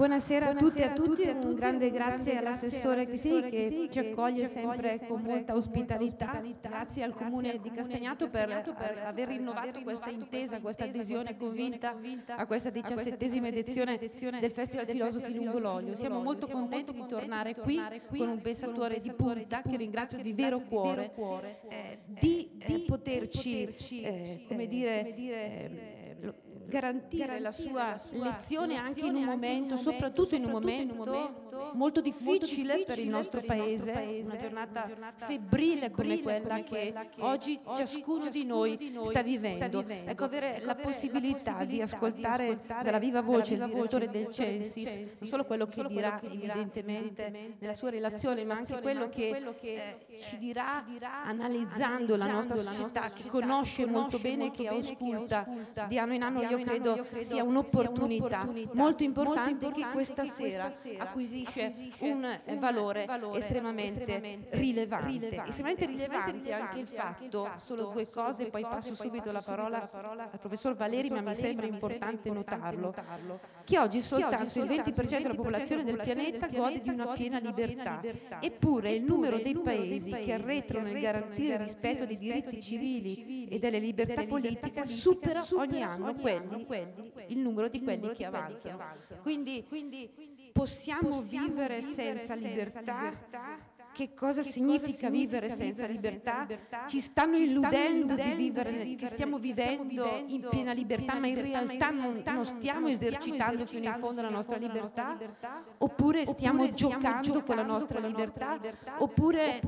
Buonasera, a tutti e a tutti, un, un grande grazie, grazie all'assessore Cristini che ci accoglie sempre con molta ospitalità. Grazie al Comune di Castagnato per, per aver rinnovato questa intesa, questa adesione convinta a questa diciassettesima edizione del Festival Filosofi Lungololio. Siamo molto contenti di tornare qui con un pensatore di punta che ringrazio di vero cuore, eh, eh, eh, di poterci, come dire, garantire, garantire la, sua la sua lezione anche in un momento, soprattutto in un momento, in un momento molto, difficile molto difficile per il nostro, per il nostro paese, paese, una giornata, una giornata febbrile, febbrile come quella che, che oggi ciascuno di noi, di noi sta vivendo. vivendo. Ecco, avere ecco la, avere possibilità la possibilità di ascoltare, di ascoltare dalla viva voce il direttore del Censis, non solo quello che dirà evidentemente nella sua relazione, ma anche quello che eh, eh, ci dirà analizzando la nostra società, che conosce molto bene, e che ausculta di anno in anno. Io credo, io credo sia un'opportunità molto, molto importante che questa, che sera, sera acquisisce, acquisisce un, un valore, valore estremamente, estremamente, rilevante. rilevante. Estremamente rilevante, rilevante anche il fatto, fatto, solo due cose, poi passo, passo subito la parola, la parola al professor Valeri, professor ma mi sembra importante, importante notarlo, che oggi soltanto il 20% della popolazione del pianeta gode di una piena libertà, eppure il numero dei paesi che arretrano nel garantire il rispetto dei diritti civili e delle libertà politiche supera ogni anno quello quelli, il numero di quelli che avanzano. Quindi, possiamo, vivere senza libertà che cosa, significa, vivere senza, libertà, ci stanno illudendo, di vivere, che stiamo vivendo, in piena libertà, ma in realtà non, non, stiamo esercitando fino in fondo la nostra libertà, oppure stiamo, giocando, con la nostra libertà, oppure,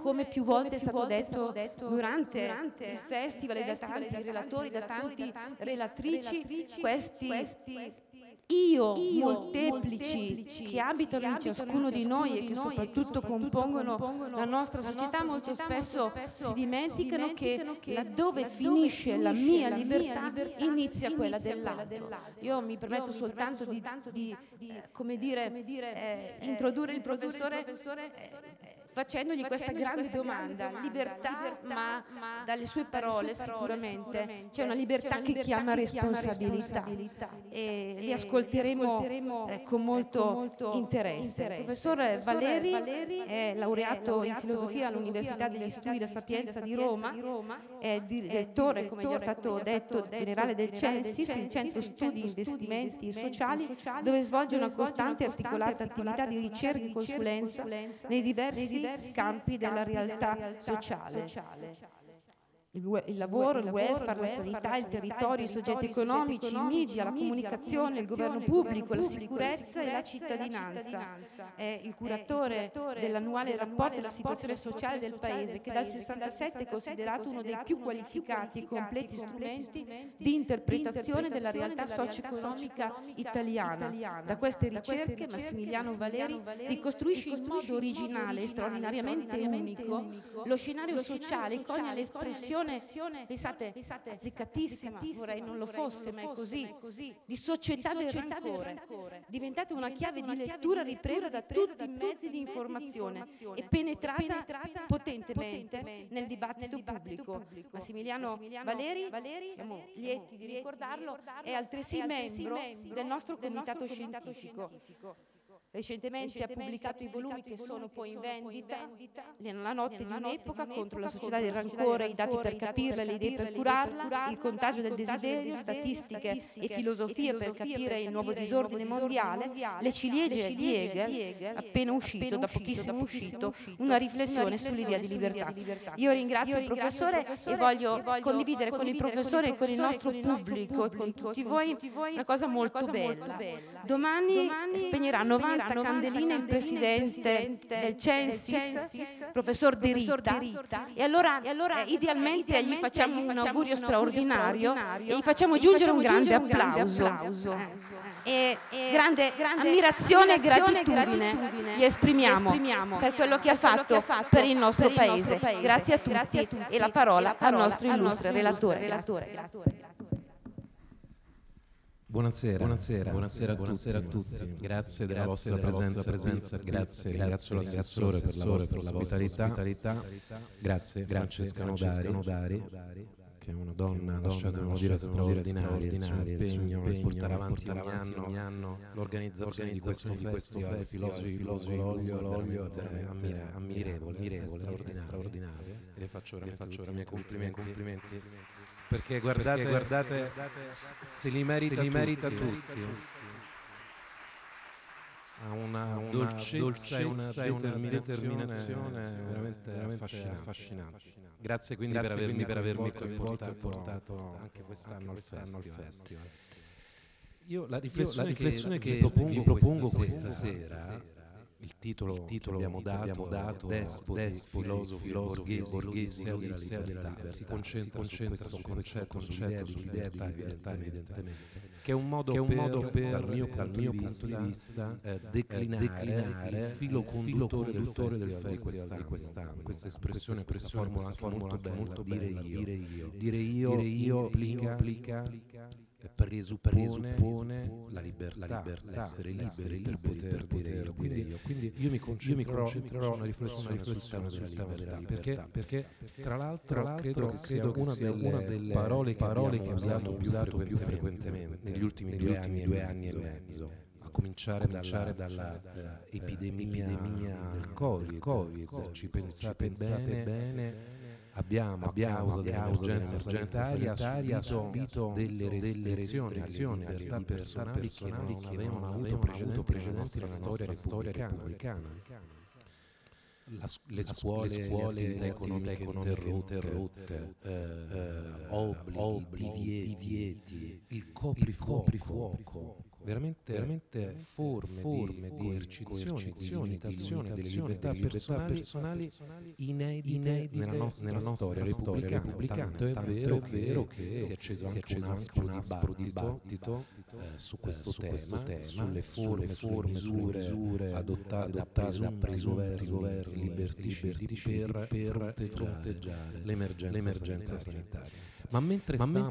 come più volte è stato detto durante il festival e da tanti relatori, da tanti relatrici, questi io, io molteplici, molteplici, che abitano in ciascuno di noi e che soprattutto compongono la nostra società, molto spesso si dimenticano che laddove finisce la mia libertà inizia quella dell'altro. Io mi permetto soltanto di, di, di eh, eh, come dire, eh, eh introdurre il professore facendogli questa grande domanda, libertà, ma, dalle sue parole, sicuramente c'è una libertà che chiama responsabilità e li ascolteremo con ecco, ecco, molto interesse. Il professor Valeri è laureato in filosofia all'Università degli Studi della Sapienza di Roma, è direttore, come già stato detto, generale del CENSIS, il Centro Studi Investimenti Sociali, dove svolge una costante e articolata attività di ricerca e consulenza nei diversi diversi campi della realtà sociale. Il, il, lavoro, il, il welfare, la sanità, il territorio, i soggetti economici, i media, la comunicazione, il governo pubblico, la sicurezza e la cittadinanza. È il curatore dell'annuale rapporto della situazione sociale del Paese che dal 67 è considerato uno dei più qualificati e completi strumenti di interpretazione della realtà socio-economica italiana. Da queste ricerche Massimiliano Valeri ricostruisce in modo originale e straordinariamente unico lo scenario sociale e cogna l'espressione connessione, pensate, pensate azzeccatissima, vorrei non lo fosse, ma è così, di società del rancore, diventate una chiave di lettura ripresa da tutti i mezzi di informazione e penetrata potentemente nel dibattito pubblico. Massimiliano Valeri, siamo lieti di ricordarlo, è altresì membro del nostro comitato scientifico. Recentemente, ha pubblicato i volumi che sono poi in vendita, La notte di un'epoca contro la società del rancore, i dati per capirla, le idee per curarla, il contagio del desiderio, statistiche e filosofie per capire il nuovo disordine mondiale, le ciliegie di Hegel, appena uscito, da pochissimo uscito, una riflessione sull'idea di libertà. Io ringrazio il professore e voglio condividere con il professore e con il nostro pubblico e con tutti voi una cosa molto bella. Domani spegneranno 90 90 Candelina, il presidente del Censis, professor De Rita, e allora eh, idealmente gli facciamo un augurio straordinario e gli facciamo giungere un grande applauso. Eh. Eh. E grande ammirazione e gratitudine gli esprimiamo per quello che ha fatto per il nostro Paese. Grazie a tutti e la parola al nostro illustre relatore. Buonasera, buonasera, buonasera, buonasera a tutti. Grazie, della vostra presenza, presenza, grazie, grazie l'assessore per la vostra ospitalità. Grazie, grazie Francesca Nodari, che è una donna, lasciatemelo dire, straordinaria, il suo impegno nel portare avanti ogni anno l'organizzazione di questo festival, filosofi, filosofi, l'olio, l'olio è ammirevole, straordinario, Le faccio veramente i miei complimenti perché guardate, perché guardate, guardate eh, se li merita, se li merita tutti. tutti. Ha una, una dolcezza, dolcezza e una determinazione, determinazione veramente, veramente affascinante. affascinante. Grazie quindi Grazie per avermi, per avermi coinvolto e portato anche quest'anno al festival. festival. Io la riflessione, Io la riflessione che, che, propongo, vi propongo questa, questa sera, sera il titolo, il titolo che abbiamo dato, abbiamo dato despoti, despoti filosofi, filosofi borghesi, borghesi, borghesi della libertà, libertà, si concentra, si concentra sul concetto, concetto sull'idea di libertà, evidentemente, che è un modo, che è un modo per, dal mio eh, punto di vista, eh, eh, declinare, declinare il filo conduttore, del festival di quest'anno, quest'anno. questa espressione, questa formula anche molto bella, dire io, dire io, dire io implica e presuppone, la libertà, la libertà l'essere liberi, il poter dire io. Quindi, quindi io mi concentrerò, concentrerò una riflessione sul tema della libertà, perché, perché tra l'altro credo che sia una delle parole che abbiamo usato più frequentemente negli ultimi due anni e eh, mezzo a cominciare, cominciare dalla, dalla, dalla eh, epidemia, del Covid, COVID se ci pensate, bene, bene abbiamo a causa dell'emergenza sanitaria, sanitaria subito, subito delle restrizioni, restrizioni alle libertà personali, personali che non avevano avuto precedenti, nella storia repubblicana. repubblicana. La, le scuole, le scuole le attività economiche, economiche interrotte, interrotte eh, eh, obblighi, obblighi, divieti, divieti, il coprifuoco, il coprifuoco eh, veramente, veramente forme, forme, di coercizione, di limitazione delle libertà, personali, personali inedite, inedite nella nostra, nella storia repubblicana. repubblicana. Tanto è, tanto vero, è vero che, che si è acceso anche un aspro dibattito, dibattito eh, eh su, questo, eh, su tema, questo tema, sulle forme, sulle forme misure, misure adottate, adottate da presunti governi liberticidi per, per fronteggiare l'emergenza sanitaria. Ma mentre stiamo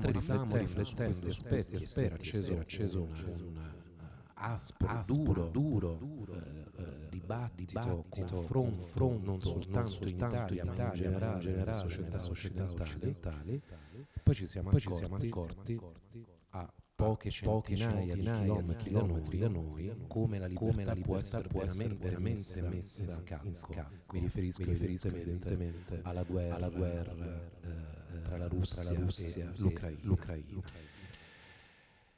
riflettendo su questi aspetti, si acceso una aspro, aspro duro, duro, duro eh, eh, eh, eh, dibattito, dibattito confronto, confronto non soltanto, in Italia, Italia, ma in generale, in generale società, società occidentali, poi ci siamo poi accorti, siamo accorti a poche centinaia, centinaia di chilometri, da noi, da noi come la libertà, come la libertà può essere veramente, veramente messa in scacco. In scacco. Mi riferisco, Mi riferisco evidentemente alla guerra, alla guerra eh, tra la Russia, tra la Russia e l'Ucraina. l'Ucraina. l'Ucraina.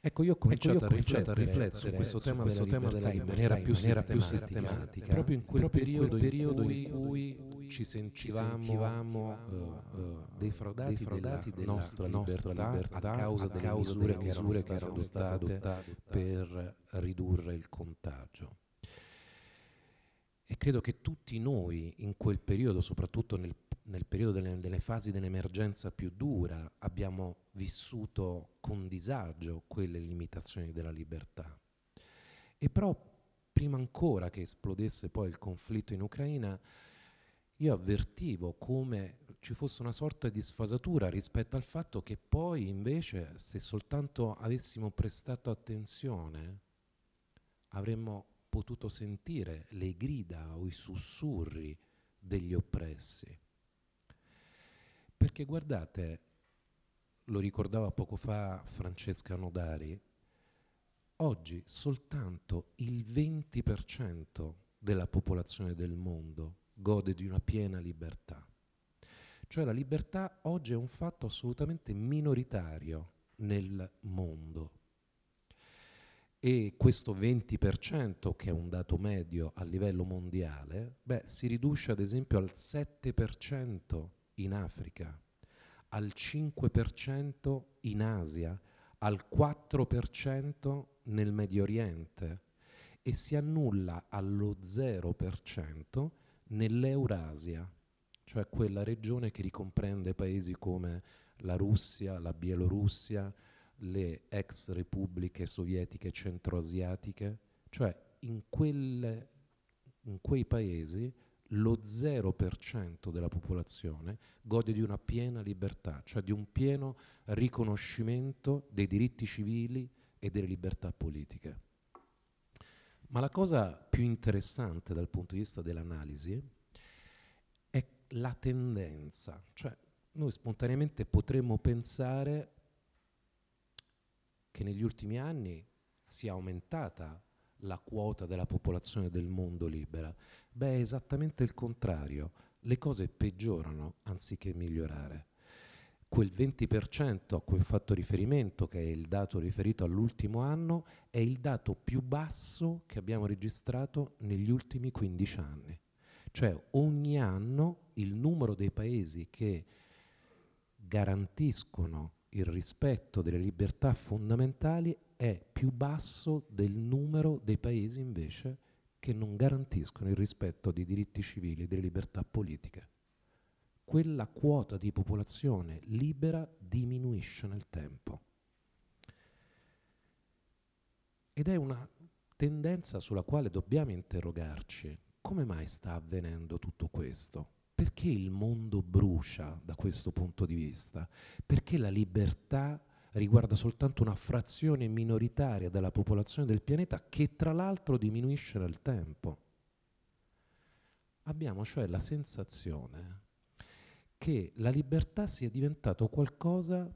Ecco, ecco, io ho cominciato, a, riflettere, riflettere su questo tema, su questo tema della in maniera più sistematica, proprio in quel periodo, in cui ci sentivamo eh, eh, eh, defraudati della nostra libertà a causa delle misure che erano state adottate per ridurre il contagio. E credo che tutti noi in quel periodo, soprattutto nel periodo nel periodo delle, delle fasi dell'emergenza più dura abbiamo vissuto con disagio quelle limitazioni della libertà. E però prima ancora che esplodesse poi il conflitto in Ucraina, io avvertivo come ci fosse una sorta di sfasatura rispetto al fatto che poi invece se soltanto avessimo prestato attenzione avremmo potuto sentire le grida o i sussurri degli oppressi. Perché guardate, lo ricordava poco fa Francesca Nodari, oggi soltanto il 20% della popolazione del mondo gode di una piena libertà. Cioè la libertà oggi è un fatto assolutamente minoritario nel mondo. E questo 20%, che è un dato medio a livello mondiale, beh, si riduce ad esempio al 7% in Africa, al 5% in Asia, al 4% nel Medio Oriente e si annulla allo 0% nell'Eurasia, cioè quella regione che ricomprende paesi come la Russia, la Bielorussia, le ex repubbliche sovietiche centroasiatiche, cioè in, quelle, in quei paesi lo 0% della popolazione gode di una piena libertà, cioè di un pieno riconoscimento dei diritti civili e delle libertà politiche. Ma la cosa più interessante dal punto di vista dell'analisi è la tendenza, cioè noi spontaneamente potremmo pensare che negli ultimi anni sia aumentata la quota della popolazione del mondo libera? Beh, è esattamente il contrario. Le cose peggiorano anziché migliorare. Quel 20% a cui ho fatto riferimento, che è il dato riferito all'ultimo anno, è il dato più basso che abbiamo registrato negli ultimi 15 anni. Cioè ogni anno il numero dei paesi che garantiscono il rispetto delle libertà fondamentali è più basso del numero dei paesi invece che non garantiscono il rispetto dei diritti civili e delle libertà politiche. Quella quota di popolazione libera diminuisce nel tempo. Ed è una tendenza sulla quale dobbiamo interrogarci. Come mai sta avvenendo tutto questo? Perché il mondo brucia da questo punto di vista? Perché la libertà riguarda soltanto una frazione minoritaria della popolazione del pianeta che tra l'altro diminuisce nel tempo. Abbiamo cioè la sensazione che la libertà sia diventato qualcosa,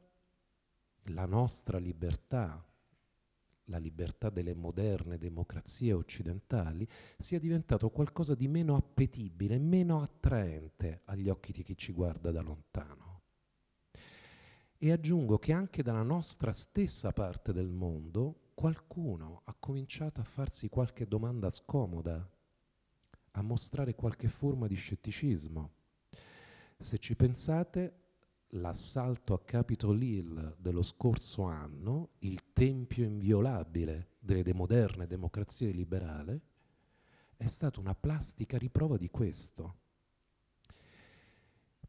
la nostra libertà, la libertà delle moderne democrazie occidentali, sia diventato qualcosa di meno appetibile, meno attraente agli occhi di chi ci guarda da lontano. E aggiungo che anche dalla nostra stessa parte del mondo qualcuno ha cominciato a farsi qualche domanda scomoda, a mostrare qualche forma di scetticismo. Se ci pensate, l'assalto a Capitol Hill dello scorso anno, il tempio inviolabile delle de moderne democrazie liberali, è stata una plastica riprova di questo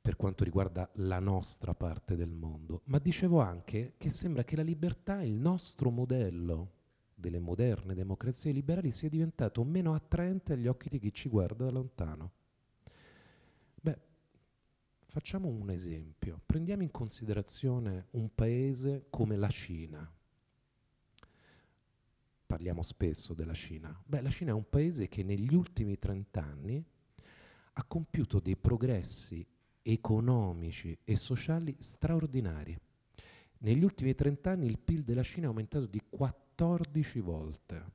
per quanto riguarda la nostra parte del mondo, ma dicevo anche che sembra che la libertà, il nostro modello delle moderne democrazie liberali, sia diventato meno attraente agli occhi di chi ci guarda da lontano. Beh, facciamo un esempio. Prendiamo in considerazione un paese come la Cina, parliamo spesso della Cina. Beh, la Cina è un paese che negli ultimi 30 anni ha compiuto dei progressi economici e sociali straordinari. Negli ultimi 30 anni il PIL della Cina è aumentato di 14 volte.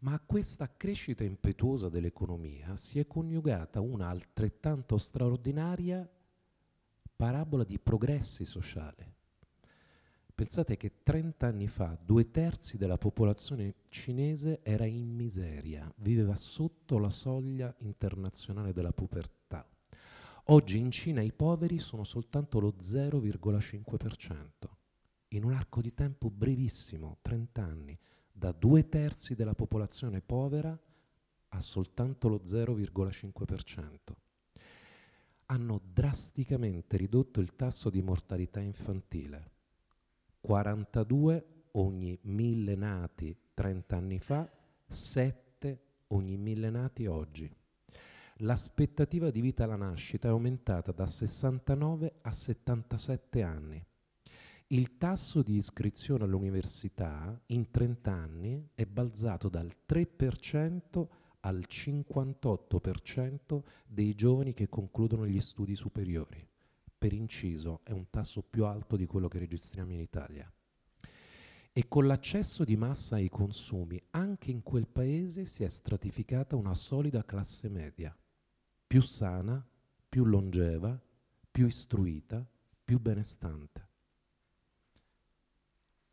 Ma a questa crescita impetuosa dell'economia si è coniugata una altrettanto straordinaria parabola di progressi sociali. Pensate che 30 anni fa due terzi della popolazione cinese era in miseria, viveva sotto la soglia internazionale della povertà. Oggi in Cina i poveri sono soltanto lo 0,5%. In un arco di tempo brevissimo, 30 anni, da due terzi della popolazione povera a soltanto lo 0,5%. Hanno drasticamente ridotto il tasso di mortalità infantile. 42 ogni mille nati 30 anni fa, 7 ogni mille nati oggi l'aspettativa di vita alla nascita è aumentata da 69 a 77 anni. Il tasso di iscrizione all'università in 30 anni è balzato dal 3% al 58% dei giovani che concludono gli studi superiori. Per inciso è un tasso più alto di quello che registriamo in Italia. E con l'accesso di massa ai consumi, anche in quel paese si è stratificata una solida classe media più sana, più longeva, più istruita, più benestante.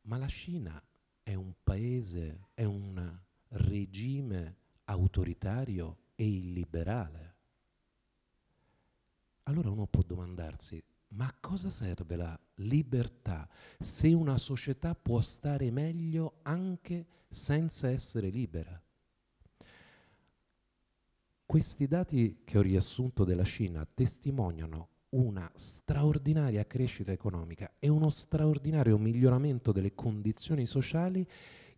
Ma la Cina è un paese, è un regime autoritario e illiberale. Allora uno può domandarsi, ma a cosa serve la libertà se una società può stare meglio anche senza essere libera? Questi dati che ho riassunto della Cina testimoniano una straordinaria crescita economica e uno straordinario miglioramento delle condizioni sociali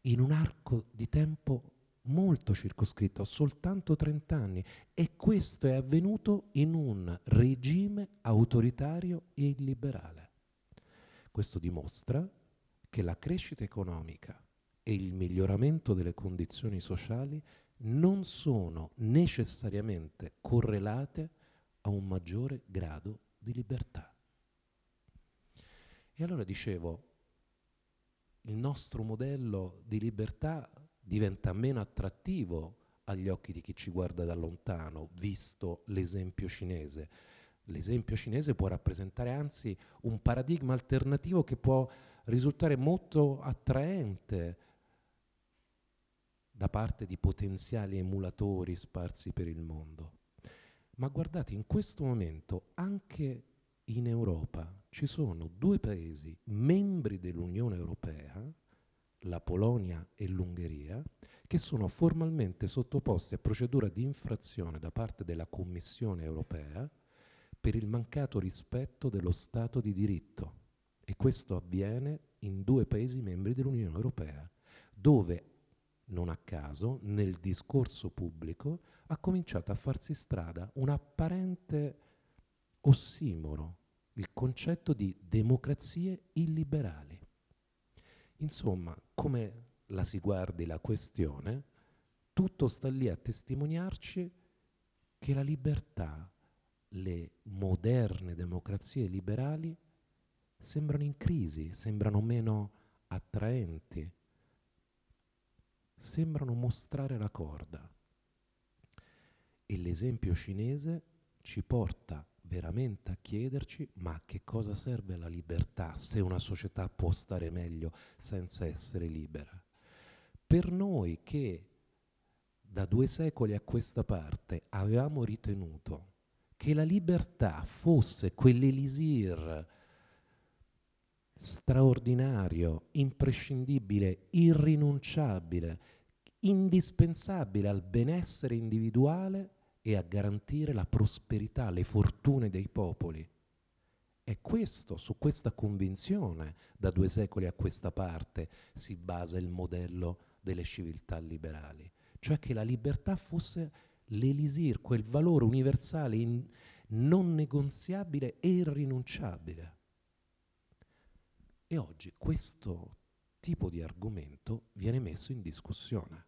in un arco di tempo molto circoscritto, soltanto 30 anni, e questo è avvenuto in un regime autoritario e illiberale. Questo dimostra che la crescita economica e il miglioramento delle condizioni sociali non sono necessariamente correlate a un maggiore grado di libertà. E allora dicevo, il nostro modello di libertà diventa meno attrattivo agli occhi di chi ci guarda da lontano, visto l'esempio cinese. L'esempio cinese può rappresentare anzi un paradigma alternativo che può risultare molto attraente da parte di potenziali emulatori sparsi per il mondo. Ma guardate, in questo momento anche in Europa ci sono due paesi membri dell'Unione Europea, la Polonia e l'Ungheria, che sono formalmente sottoposti a procedura di infrazione da parte della Commissione Europea per il mancato rispetto dello Stato di diritto. E questo avviene in due paesi membri dell'Unione Europea, dove non a caso, nel discorso pubblico ha cominciato a farsi strada un apparente ossimoro, il concetto di democrazie illiberali. Insomma, come la si guardi la questione, tutto sta lì a testimoniarci che la libertà, le moderne democrazie liberali, sembrano in crisi, sembrano meno attraenti, sembrano mostrare la corda. E l'esempio cinese ci porta veramente a chiederci ma a che cosa serve la libertà se una società può stare meglio senza essere libera. Per noi che da due secoli a questa parte avevamo ritenuto che la libertà fosse quell'elisir straordinario, imprescindibile, irrinunciabile, indispensabile al benessere individuale e a garantire la prosperità, le fortune dei popoli. È questo, su questa convinzione, da due secoli a questa parte, si basa il modello delle civiltà liberali, cioè che la libertà fosse l'elisir, quel valore universale in, non negoziabile e irrinunciabile. E oggi questo tipo di argomento viene messo in discussione.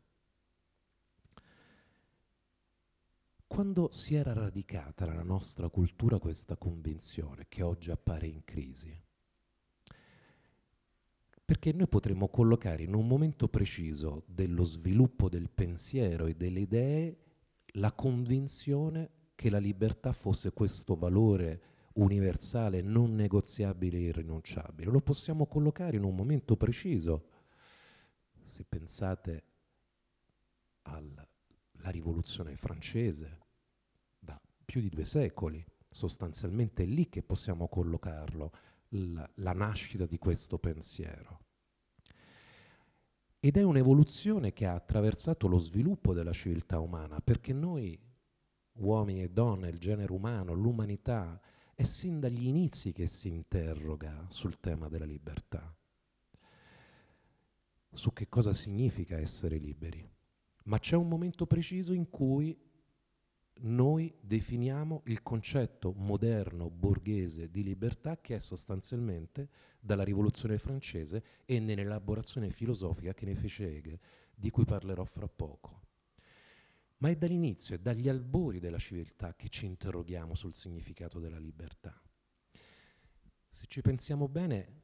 Quando si era radicata nella nostra cultura questa convinzione che oggi appare in crisi, perché noi potremmo collocare in un momento preciso dello sviluppo del pensiero e delle idee la convinzione che la libertà fosse questo valore universale, non negoziabile e irrinunciabile. Lo possiamo collocare in un momento preciso. Se pensate alla rivoluzione francese, da più di due secoli, sostanzialmente è lì che possiamo collocarlo, la, la nascita di questo pensiero. Ed è un'evoluzione che ha attraversato lo sviluppo della civiltà umana, perché noi, uomini e donne, il genere umano, l'umanità, è sin dagli inizi che si interroga sul tema della libertà, su che cosa significa essere liberi. Ma c'è un momento preciso in cui noi definiamo il concetto moderno borghese di libertà che è sostanzialmente dalla rivoluzione francese e nell'elaborazione filosofica che ne fece Hegel, di cui parlerò fra poco ma è dall'inizio, è dagli albori della civiltà che ci interroghiamo sul significato della libertà. Se ci pensiamo bene,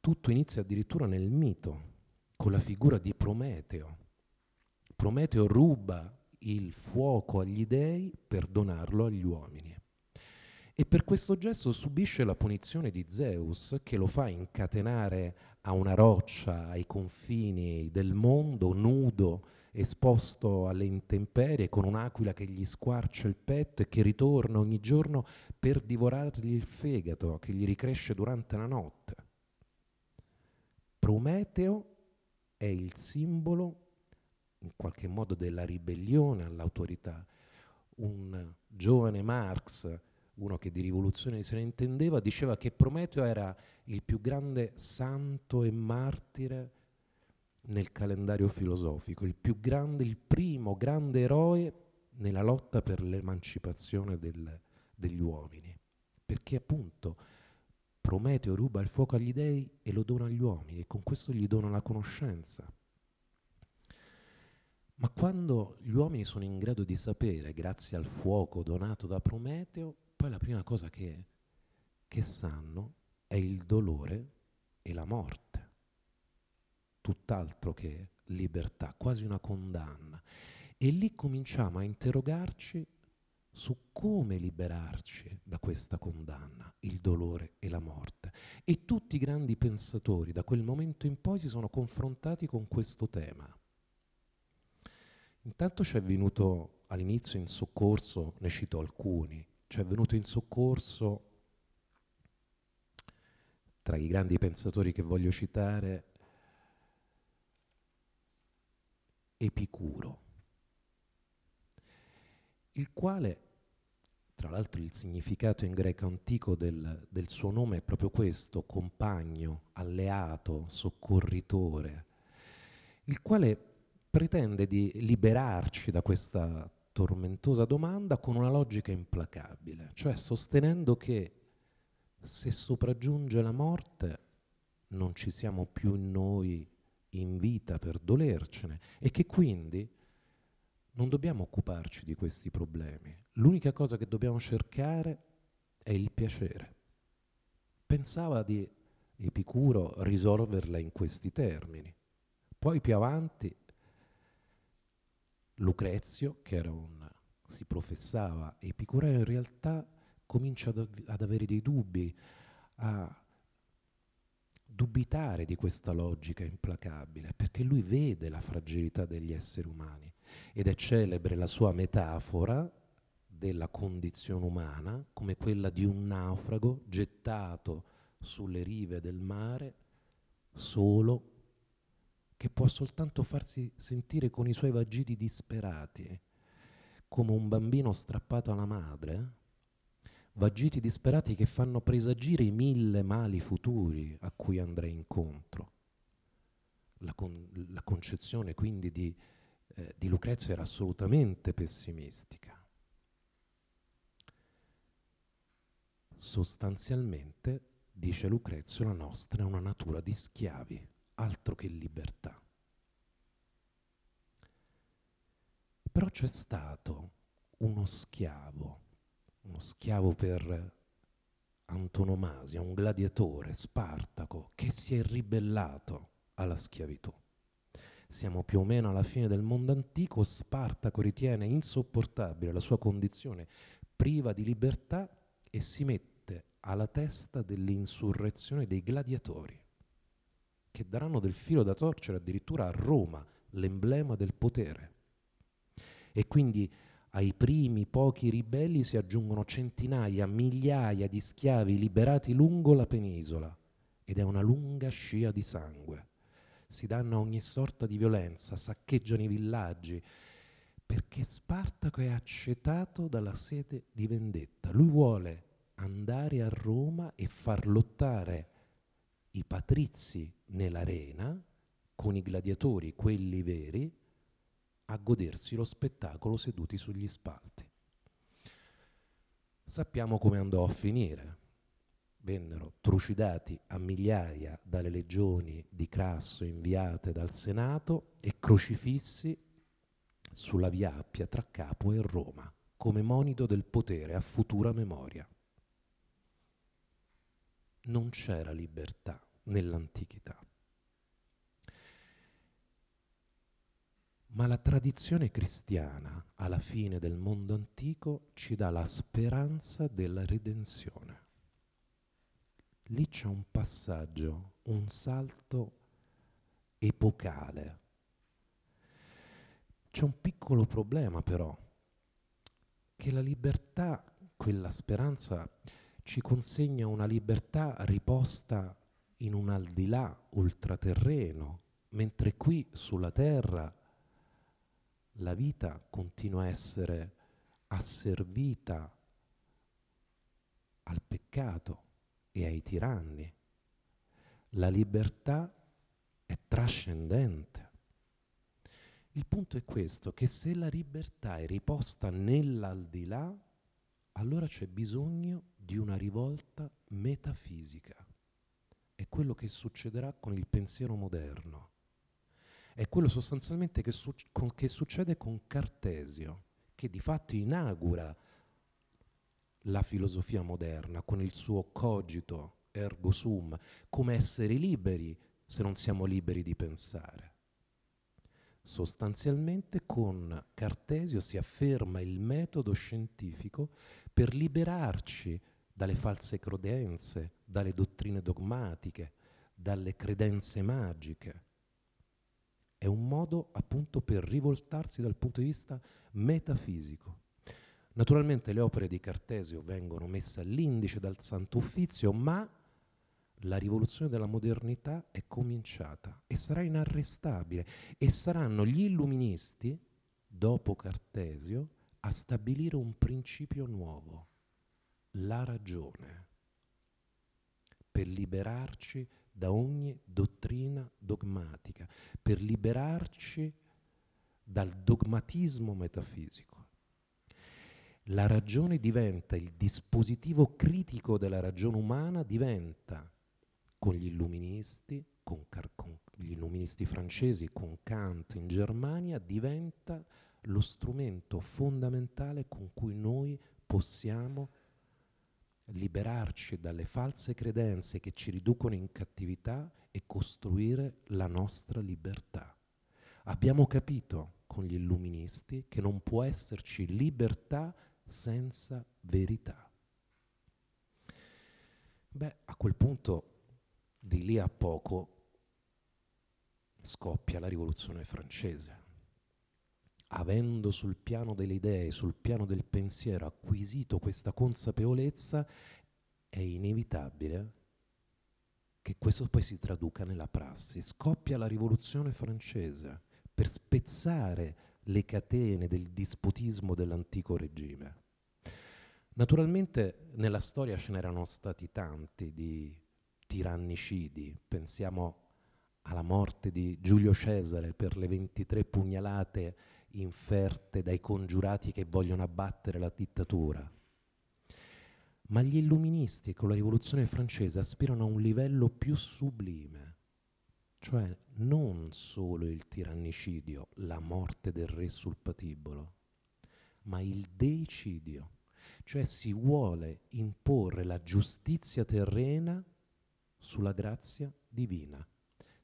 tutto inizia addirittura nel mito, con la figura di Prometeo. Prometeo ruba il fuoco agli dèi per donarlo agli uomini. E per questo gesto subisce la punizione di Zeus che lo fa incatenare a una roccia ai confini del mondo, nudo, esposto alle intemperie con un'aquila che gli squarcia il petto e che ritorna ogni giorno per divorargli il fegato che gli ricresce durante la notte. Prometeo è il simbolo in qualche modo della ribellione all'autorità. Un giovane Marx, uno che di rivoluzione se ne intendeva, diceva che Prometeo era il più grande santo e martire nel calendario filosofico, il più grande, il primo grande eroe nella lotta per l'emancipazione del, degli uomini, perché appunto Prometeo ruba il fuoco agli dei e lo dona agli uomini e con questo gli dona la conoscenza. Ma quando gli uomini sono in grado di sapere, grazie al fuoco donato da Prometeo, poi la prima cosa che, che sanno è il dolore e la morte tutt'altro che libertà, quasi una condanna. E lì cominciamo a interrogarci su come liberarci da questa condanna, il dolore e la morte. E tutti i grandi pensatori da quel momento in poi si sono confrontati con questo tema. Intanto ci è venuto all'inizio in soccorso, ne cito alcuni, ci è venuto in soccorso tra i grandi pensatori che voglio citare Epicuro, il quale, tra l'altro il significato in greco antico del, del suo nome è proprio questo, compagno, alleato, soccorritore, il quale pretende di liberarci da questa tormentosa domanda con una logica implacabile, cioè sostenendo che se sopraggiunge la morte non ci siamo più in noi in vita per dolercene e che quindi non dobbiamo occuparci di questi problemi. L'unica cosa che dobbiamo cercare è il piacere. Pensava di Epicuro risolverla in questi termini. Poi più avanti Lucrezio, che un, si professava epicureo, in realtà comincia ad, av- ad avere dei dubbi, a dubitare di questa logica implacabile, perché lui vede la fragilità degli esseri umani ed è celebre la sua metafora della condizione umana come quella di un naufrago gettato sulle rive del mare solo che può soltanto farsi sentire con i suoi vagiti disperati come un bambino strappato alla madre vagiti disperati che fanno presagire i mille mali futuri a cui andrei incontro. La, con, la concezione quindi di, eh, di Lucrezio era assolutamente pessimistica. Sostanzialmente, dice Lucrezio, la nostra è una natura di schiavi, altro che libertà. Però c'è stato uno schiavo uno schiavo per antonomasia, un gladiatore, Spartaco, che si è ribellato alla schiavitù. Siamo più o meno alla fine del mondo antico, Spartaco ritiene insopportabile la sua condizione priva di libertà e si mette alla testa dell'insurrezione dei gladiatori, che daranno del filo da torcere addirittura a Roma, l'emblema del potere. E quindi ai primi pochi ribelli si aggiungono centinaia, migliaia di schiavi liberati lungo la penisola ed è una lunga scia di sangue. Si danno ogni sorta di violenza, saccheggiano i villaggi, perché Spartaco è accetato dalla sete di vendetta. Lui vuole andare a Roma e far lottare i patrizi nell'arena con i gladiatori, quelli veri, a godersi lo spettacolo seduti sugli spalti. Sappiamo come andò a finire. Vennero trucidati a migliaia dalle legioni di Crasso inviate dal Senato e crocifissi sulla via Appia tra Capo e Roma, come monito del potere a futura memoria. Non c'era libertà nell'antichità. Ma la tradizione cristiana, alla fine del mondo antico, ci dà la speranza della redenzione. Lì c'è un passaggio, un salto epocale. C'è un piccolo problema però, che la libertà, quella speranza, ci consegna una libertà riposta in un al aldilà ultraterreno, mentre qui sulla terra la vita continua a essere asservita al peccato e ai tiranni. La libertà è trascendente. Il punto è questo, che se la libertà è riposta nell'aldilà, allora c'è bisogno di una rivolta metafisica. È quello che succederà con il pensiero moderno è quello sostanzialmente che, su- con, che succede con Cartesio, che di fatto inaugura la filosofia moderna con il suo cogito ergo sum, come essere liberi se non siamo liberi di pensare. Sostanzialmente con Cartesio si afferma il metodo scientifico per liberarci dalle false credenze, dalle dottrine dogmatiche, dalle credenze magiche, è un modo appunto per rivoltarsi dal punto di vista metafisico. Naturalmente le opere di Cartesio vengono messe all'indice dal Santo Uffizio, ma la rivoluzione della modernità è cominciata e sarà inarrestabile e saranno gli illuministi, dopo Cartesio, a stabilire un principio nuovo, la ragione, per liberarci da ogni dottrina dogmatica, per liberarci dal dogmatismo metafisico. La ragione diventa, il dispositivo critico della ragione umana diventa, con gli illuministi, con, con gli illuministi francesi, con Kant in Germania, diventa lo strumento fondamentale con cui noi possiamo liberarci dalle false credenze che ci riducono in cattività e costruire la nostra libertà. Abbiamo capito con gli illuministi che non può esserci libertà senza verità. Beh, a quel punto, di lì a poco, scoppia la rivoluzione francese avendo sul piano delle idee, sul piano del pensiero acquisito questa consapevolezza, è inevitabile che questo poi si traduca nella prassi. Scoppia la rivoluzione francese per spezzare le catene del disputismo dell'antico regime. Naturalmente nella storia ce n'erano stati tanti di tirannicidi, pensiamo alla morte di Giulio Cesare per le 23 pugnalate inferte dai congiurati che vogliono abbattere la dittatura. Ma gli illuministi con la rivoluzione francese aspirano a un livello più sublime, cioè non solo il tirannicidio, la morte del re sul patibolo, ma il deicidio, cioè si vuole imporre la giustizia terrena sulla grazia divina.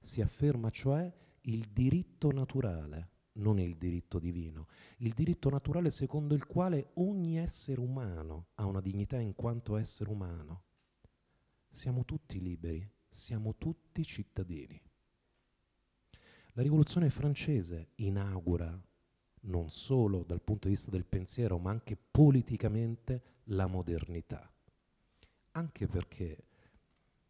Si afferma cioè il diritto naturale non il diritto divino, il diritto naturale secondo il quale ogni essere umano ha una dignità in quanto essere umano. Siamo tutti liberi, siamo tutti cittadini. La rivoluzione francese inaugura, non solo dal punto di vista del pensiero, ma anche politicamente, la modernità. Anche perché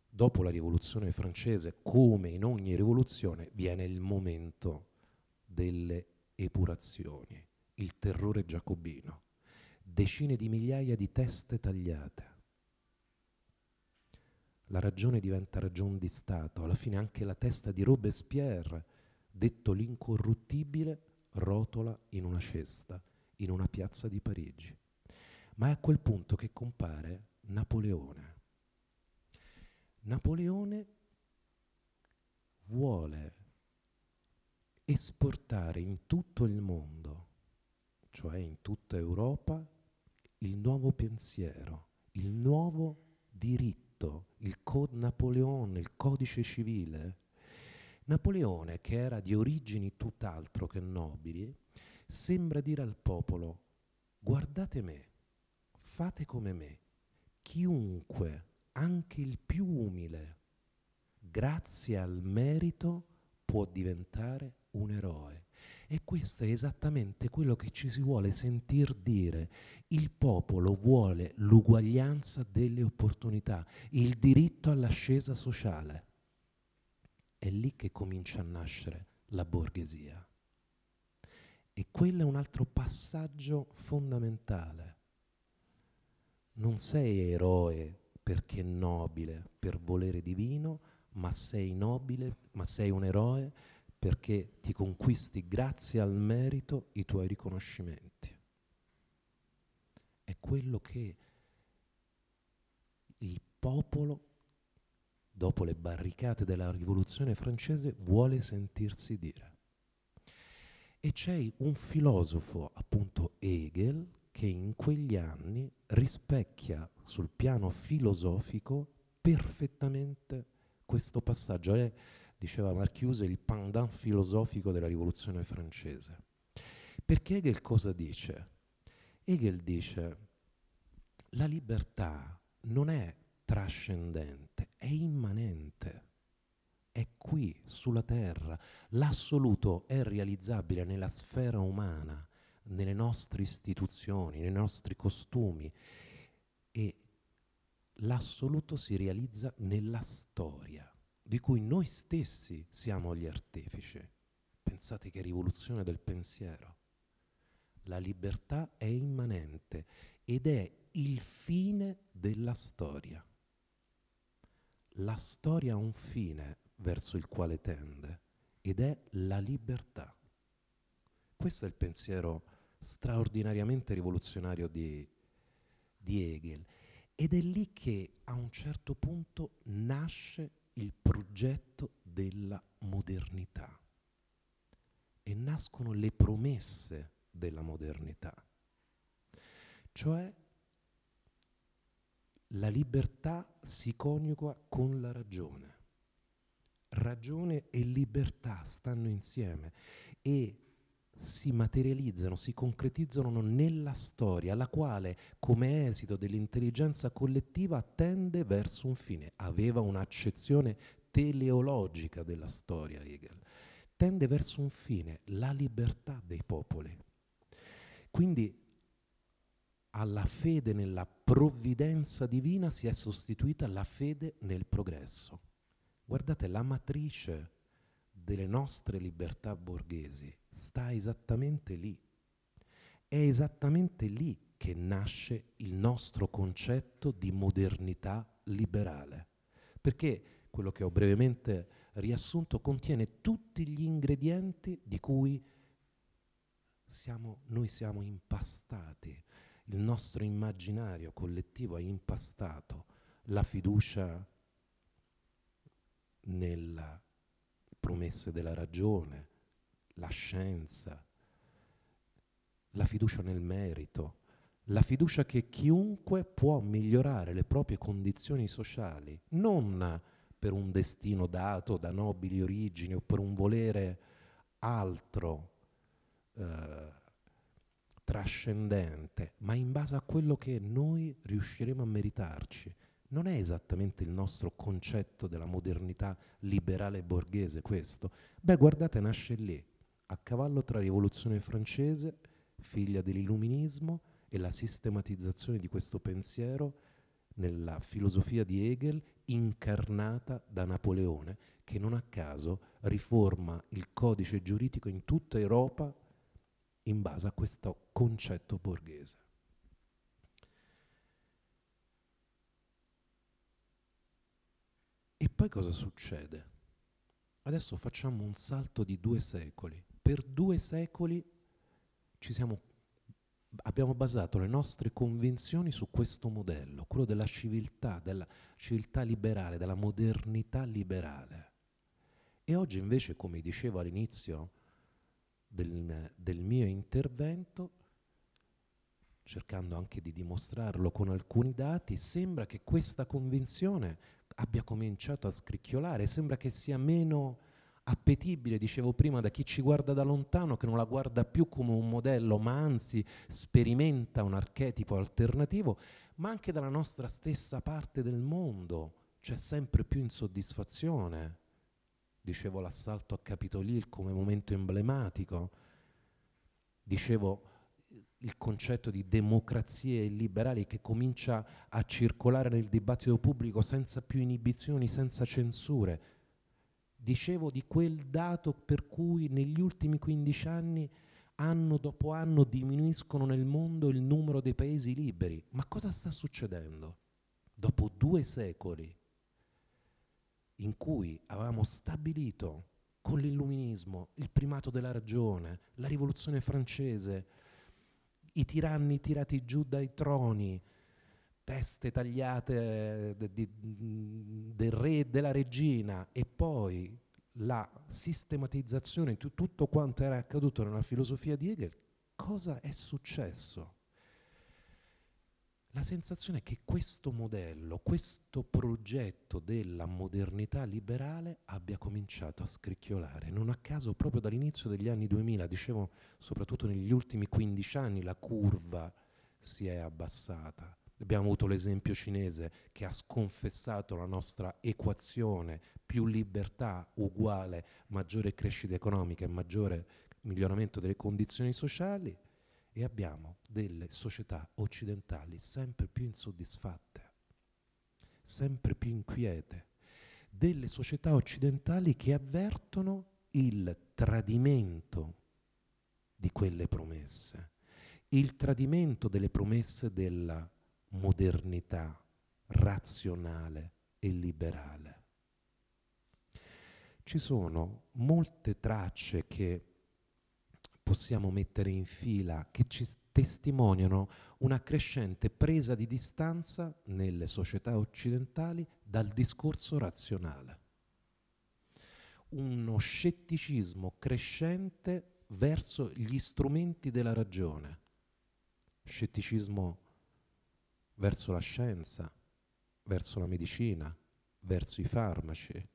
dopo la rivoluzione francese, come in ogni rivoluzione, viene il momento delle epurazioni, il terrore giacobino, decine di migliaia di teste tagliate. La ragione diventa ragion di Stato, alla fine anche la testa di Robespierre, detto l'incorruttibile, rotola in una cesta, in una piazza di Parigi. Ma è a quel punto che compare Napoleone. Napoleone vuole esportare in tutto il mondo, cioè in tutta Europa, il nuovo pensiero, il nuovo diritto, il Code Napoleone, il codice civile. Napoleone, che era di origini tutt'altro che nobili, sembra dire al popolo, guardate me, fate come me, chiunque, anche il più umile, grazie al merito può diventare un eroe. E questo è esattamente quello che ci si vuole sentir dire. Il popolo vuole l'uguaglianza delle opportunità, il diritto all'ascesa sociale. È lì che comincia a nascere la borghesia. E quello è un altro passaggio fondamentale. Non sei eroe perché nobile, per volere divino, ma sei nobile, ma sei un eroe perché ti conquisti grazie al merito i tuoi riconoscimenti. È quello che il popolo, dopo le barricate della rivoluzione francese, vuole sentirsi dire. E c'è un filosofo, appunto Hegel, che in quegli anni rispecchia sul piano filosofico perfettamente questo passaggio. È diceva Marchiuse, il pendant filosofico della rivoluzione francese. Perché Hegel cosa dice? Hegel dice la libertà non è trascendente, è immanente, è qui, sulla terra. L'assoluto è realizzabile nella sfera umana, nelle nostre istituzioni, nei nostri costumi e l'assoluto si realizza nella storia di cui noi stessi siamo gli artefici. Pensate che rivoluzione del pensiero. La libertà è immanente ed è il fine della storia. La storia ha un fine verso il quale tende ed è la libertà. Questo è il pensiero straordinariamente rivoluzionario di, di Hegel ed è lì che a un certo punto nasce il progetto della modernità e nascono le promesse della modernità, cioè la libertà si coniuga con la ragione. Ragione e libertà stanno insieme e si materializzano, si concretizzano nella storia, la quale, come esito dell'intelligenza collettiva, tende verso un fine. Aveva un'accezione teleologica della storia Hegel. Tende verso un fine, la libertà dei popoli. Quindi alla fede nella provvidenza divina si è sostituita la fede nel progresso. Guardate, la matrice delle nostre libertà borghesi sta esattamente lì. È esattamente lì che nasce il nostro concetto di modernità liberale, perché quello che ho brevemente riassunto contiene tutti gli ingredienti di cui siamo, noi siamo impastati, il nostro immaginario collettivo ha impastato, la fiducia nelle promesse della ragione, la scienza, la fiducia nel merito, la fiducia che chiunque può migliorare le proprie condizioni sociali, non per un destino dato da nobili origini o per un volere altro, eh, trascendente, ma in base a quello che noi riusciremo a meritarci. Non è esattamente il nostro concetto della modernità liberale borghese questo? Beh, guardate, nasce lì a cavallo tra la rivoluzione francese, figlia dell'illuminismo, e la sistematizzazione di questo pensiero nella filosofia di Hegel incarnata da Napoleone, che non a caso riforma il codice giuridico in tutta Europa in base a questo concetto borghese. E poi cosa succede? Adesso facciamo un salto di due secoli per due secoli siamo, abbiamo basato le nostre convinzioni su questo modello, quello della civiltà, della civiltà liberale, della modernità liberale. E oggi invece, come dicevo all'inizio del, del mio intervento, cercando anche di dimostrarlo con alcuni dati, sembra che questa convinzione abbia cominciato a scricchiolare, sembra che sia meno appetibile, dicevo prima, da chi ci guarda da lontano, che non la guarda più come un modello, ma anzi sperimenta un archetipo alternativo, ma anche dalla nostra stessa parte del mondo c'è sempre più insoddisfazione. Dicevo l'assalto a Capitol Hill come momento emblematico, dicevo il concetto di democrazie liberali che comincia a circolare nel dibattito pubblico senza più inibizioni, senza censure dicevo di quel dato per cui negli ultimi 15 anni anno dopo anno diminuiscono nel mondo il numero dei paesi liberi. Ma cosa sta succedendo? Dopo due secoli in cui avevamo stabilito con l'illuminismo il primato della ragione, la rivoluzione francese, i tiranni tirati giù dai troni, teste tagliate eh, del re e della regina e poi la sistematizzazione di tutto quanto era accaduto nella filosofia di Hegel, cosa è successo? La sensazione è che questo modello, questo progetto della modernità liberale abbia cominciato a scricchiolare. Non a caso proprio dall'inizio degli anni 2000, dicevo soprattutto negli ultimi 15 anni, la curva si è abbassata Abbiamo avuto l'esempio cinese che ha sconfessato la nostra equazione più libertà uguale maggiore crescita economica e maggiore miglioramento delle condizioni sociali e abbiamo delle società occidentali sempre più insoddisfatte, sempre più inquiete, delle società occidentali che avvertono il tradimento di quelle promesse, il tradimento delle promesse della modernità razionale e liberale. Ci sono molte tracce che possiamo mettere in fila che ci testimoniano una crescente presa di distanza nelle società occidentali dal discorso razionale, uno scetticismo crescente verso gli strumenti della ragione, scetticismo verso la scienza, verso la medicina, verso i farmaci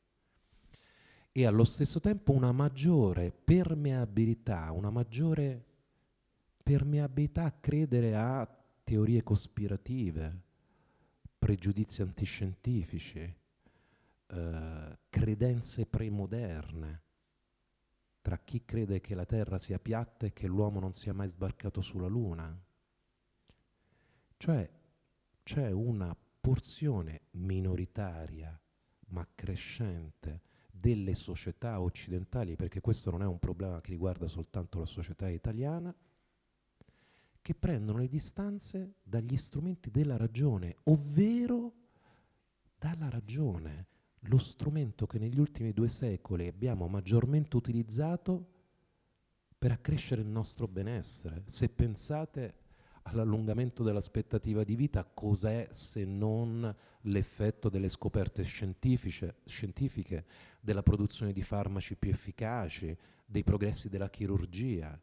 e allo stesso tempo una maggiore permeabilità, una maggiore permeabilità a credere a teorie cospirative, pregiudizi antiscientifici, eh, credenze premoderne tra chi crede che la Terra sia piatta e che l'uomo non sia mai sbarcato sulla Luna. Cioè c'è una porzione minoritaria ma crescente delle società occidentali, perché questo non è un problema che riguarda soltanto la società italiana, che prendono le distanze dagli strumenti della ragione, ovvero dalla ragione, lo strumento che negli ultimi due secoli abbiamo maggiormente utilizzato per accrescere il nostro benessere. Se pensate all'allungamento dell'aspettativa di vita cos'è se non l'effetto delle scoperte scientifiche, della produzione di farmaci più efficaci, dei progressi della chirurgia?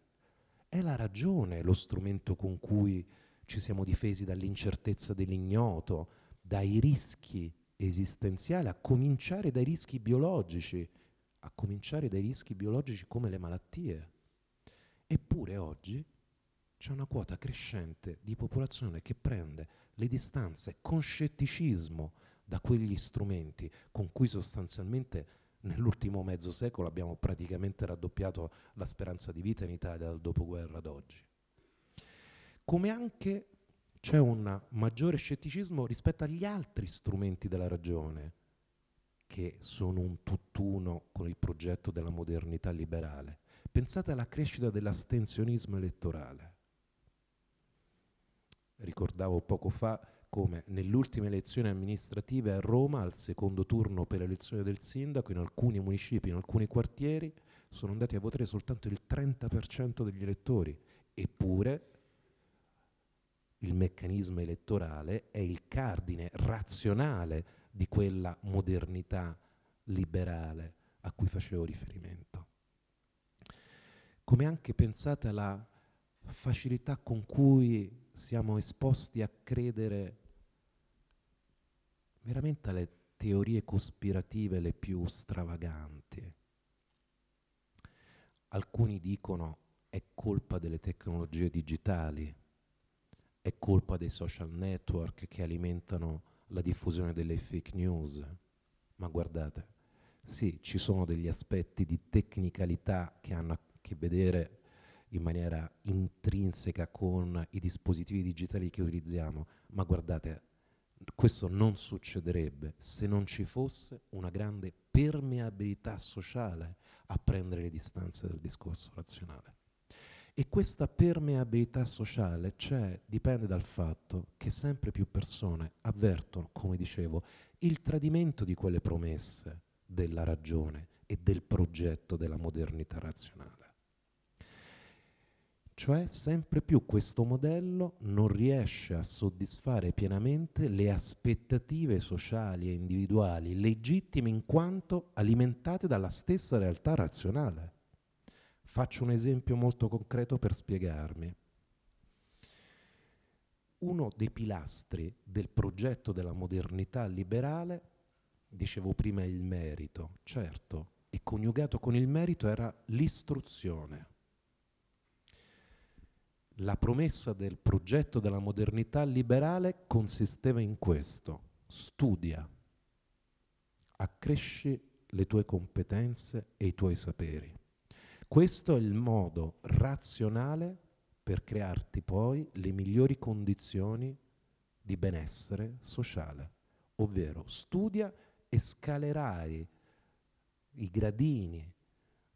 È la ragione lo strumento con cui ci siamo difesi dall'incertezza dell'ignoto, dai rischi esistenziali, a cominciare dai rischi biologici, a cominciare dai rischi biologici come le malattie. Eppure oggi c'è una quota crescente di popolazione che prende le distanze con scetticismo da quegli strumenti con cui sostanzialmente nell'ultimo mezzo secolo abbiamo praticamente raddoppiato la speranza di vita in Italia dal dopoguerra ad oggi. Come anche c'è un maggiore scetticismo rispetto agli altri strumenti della ragione, che sono un tutt'uno con il progetto della modernità liberale. Pensate alla crescita dell'astensionismo elettorale. Ricordavo poco fa come nell'ultima elezione amministrativa a Roma, al secondo turno per l'elezione del sindaco, in alcuni municipi, in alcuni quartieri, sono andati a votare soltanto il 30% degli elettori, eppure il meccanismo elettorale è il cardine razionale di quella modernità liberale a cui facevo riferimento. Come anche pensate alla facilità con cui siamo esposti a credere veramente alle teorie cospirative le più stravaganti. Alcuni dicono è colpa delle tecnologie digitali, è colpa dei social network che alimentano la diffusione delle fake news. Ma guardate, sì, ci sono degli aspetti di tecnicalità che hanno a che vedere in maniera intrinseca con i dispositivi digitali che utilizziamo, ma guardate, questo non succederebbe se non ci fosse una grande permeabilità sociale a prendere le distanze dal discorso razionale. E questa permeabilità sociale c'è, dipende dal fatto che sempre più persone avvertono, come dicevo, il tradimento di quelle promesse della ragione e del progetto della modernità razionale. Cioè sempre più questo modello non riesce a soddisfare pienamente le aspettative sociali e individuali legittime in quanto alimentate dalla stessa realtà razionale. Faccio un esempio molto concreto per spiegarmi. Uno dei pilastri del progetto della modernità liberale, dicevo prima è il merito, certo, e coniugato con il merito era l'istruzione la promessa del progetto della modernità liberale consisteva in questo, studia, accresci le tue competenze e i tuoi saperi. Questo è il modo razionale per crearti poi le migliori condizioni di benessere sociale, ovvero studia e scalerai i gradini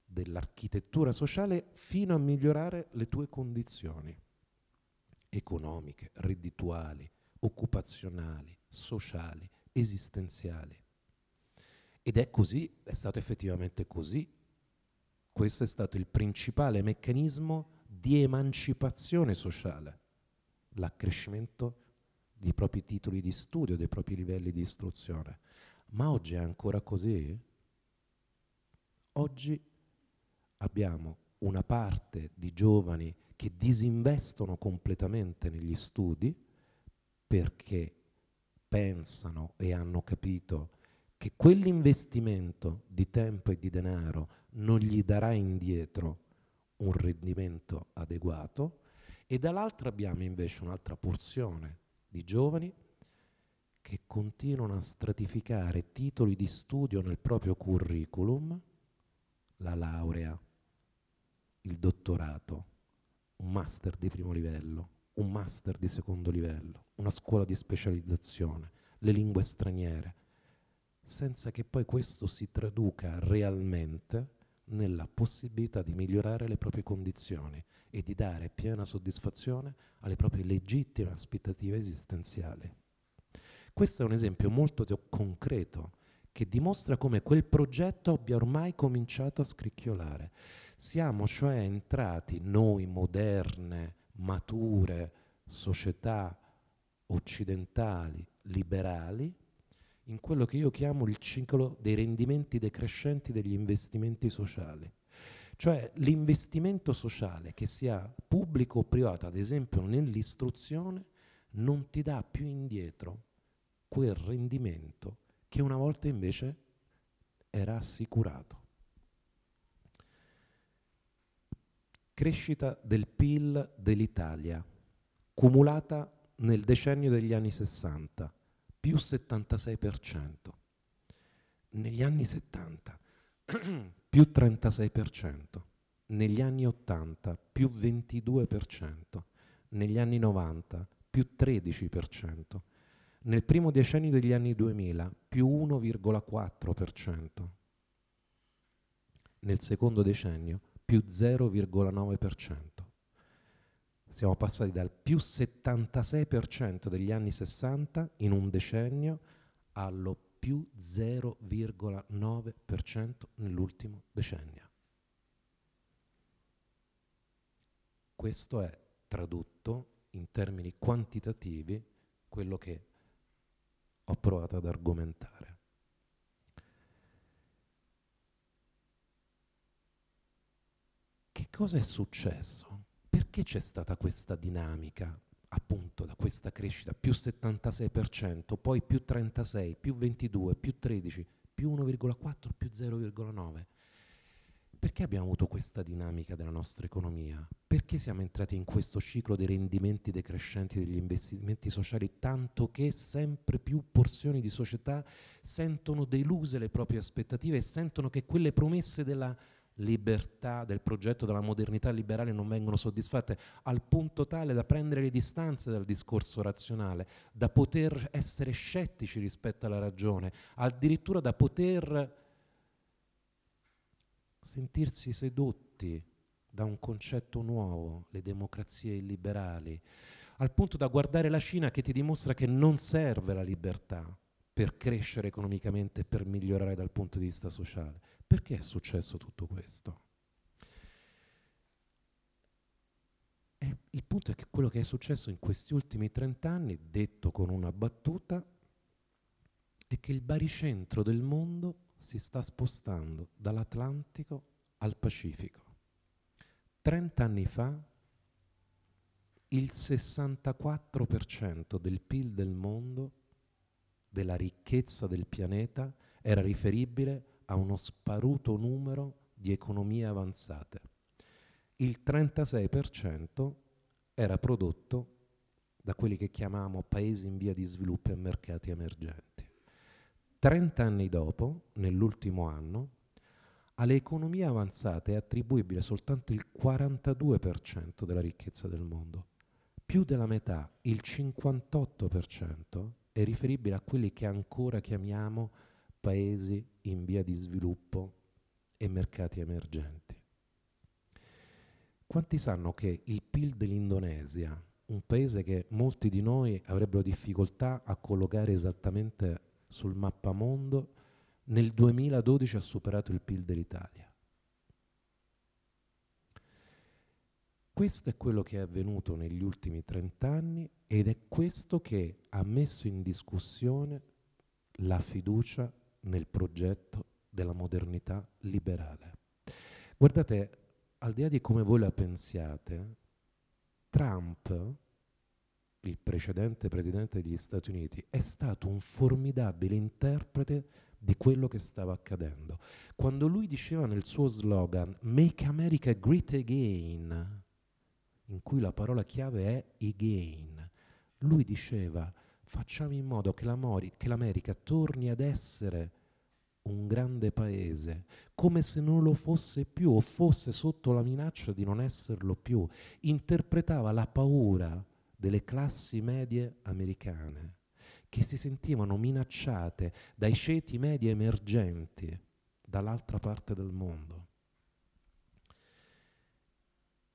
dell'architettura sociale fino a migliorare le tue condizioni economiche, reddituali, occupazionali, sociali, esistenziali. Ed è così, è stato effettivamente così. Questo è stato il principale meccanismo di emancipazione sociale, l'accrescimento dei propri titoli di studio, dei propri livelli di istruzione. Ma oggi è ancora così? Oggi abbiamo una parte di giovani che disinvestono completamente negli studi perché pensano e hanno capito che quell'investimento di tempo e di denaro non gli darà indietro un rendimento adeguato e dall'altra abbiamo invece un'altra porzione di giovani che continuano a stratificare titoli di studio nel proprio curriculum, la laurea il dottorato, un master di primo livello, un master di secondo livello, una scuola di specializzazione, le lingue straniere, senza che poi questo si traduca realmente nella possibilità di migliorare le proprie condizioni e di dare piena soddisfazione alle proprie legittime aspettative esistenziali. Questo è un esempio molto concreto che dimostra come quel progetto abbia ormai cominciato a scricchiolare siamo cioè entrati noi moderne, mature, società occidentali, liberali, in quello che io chiamo il ciclo dei rendimenti decrescenti degli investimenti sociali. Cioè l'investimento sociale, che sia pubblico o privato, ad esempio nell'istruzione, non ti dà più indietro quel rendimento che una volta invece era assicurato. crescita del PIL dell'Italia, cumulata nel decennio degli anni 60, più 76%, negli anni 70, più 36%, negli anni 80, più 22%, negli anni 90, più 13%, nel primo decennio degli anni 2000, più 1,4%, nel secondo decennio, più 0,9%. Siamo passati dal più 76% degli anni 60 in un decennio allo più 0,9% nell'ultimo decennio. Questo è tradotto in termini quantitativi quello che ho provato ad argomentare. cosa è successo? Perché c'è stata questa dinamica, appunto, da questa crescita, più 76%, poi più 36, più 22, più 13, più 1,4, più 0,9? Perché abbiamo avuto questa dinamica della nostra economia? Perché siamo entrati in questo ciclo dei rendimenti decrescenti degli investimenti sociali, tanto che sempre più porzioni di società sentono deluse le proprie aspettative e sentono che quelle promesse della libertà, del progetto della modernità liberale non vengono soddisfatte al punto tale da prendere le distanze dal discorso razionale, da poter essere scettici rispetto alla ragione, addirittura da poter sentirsi sedotti da un concetto nuovo, le democrazie illiberali, al punto da guardare la Cina che ti dimostra che non serve la libertà per crescere economicamente e per migliorare dal punto di vista sociale perché è successo tutto questo? E il punto è che quello che è successo in questi ultimi 30 anni, detto con una battuta, è che il baricentro del mondo si sta spostando dall'Atlantico al Pacifico. 30 anni fa il 64% del PIL del mondo, della ricchezza del pianeta, era riferibile a uno sparuto numero di economie avanzate. Il 36% era prodotto da quelli che chiamiamo paesi in via di sviluppo e mercati emergenti. Trent'anni dopo, nell'ultimo anno, alle economie avanzate è attribuibile soltanto il 42% della ricchezza del mondo. Più della metà, il 58%, è riferibile a quelli che ancora chiamiamo paesi in via di sviluppo e mercati emergenti. Quanti sanno che il PIL dell'Indonesia, un paese che molti di noi avrebbero difficoltà a collocare esattamente sul mappamondo, nel 2012 ha superato il PIL dell'Italia? Questo è quello che è avvenuto negli ultimi 30 anni ed è questo che ha messo in discussione la fiducia nel progetto della modernità liberale. Guardate, al di là di come voi la pensiate, Trump, il precedente presidente degli Stati Uniti, è stato un formidabile interprete di quello che stava accadendo. Quando lui diceva nel suo slogan Make America Great Again, in cui la parola chiave è again, lui diceva facciamo in modo che, che l'America torni ad essere un grande paese, come se non lo fosse più o fosse sotto la minaccia di non esserlo più. Interpretava la paura delle classi medie americane che si sentivano minacciate dai ceti medi emergenti dall'altra parte del mondo.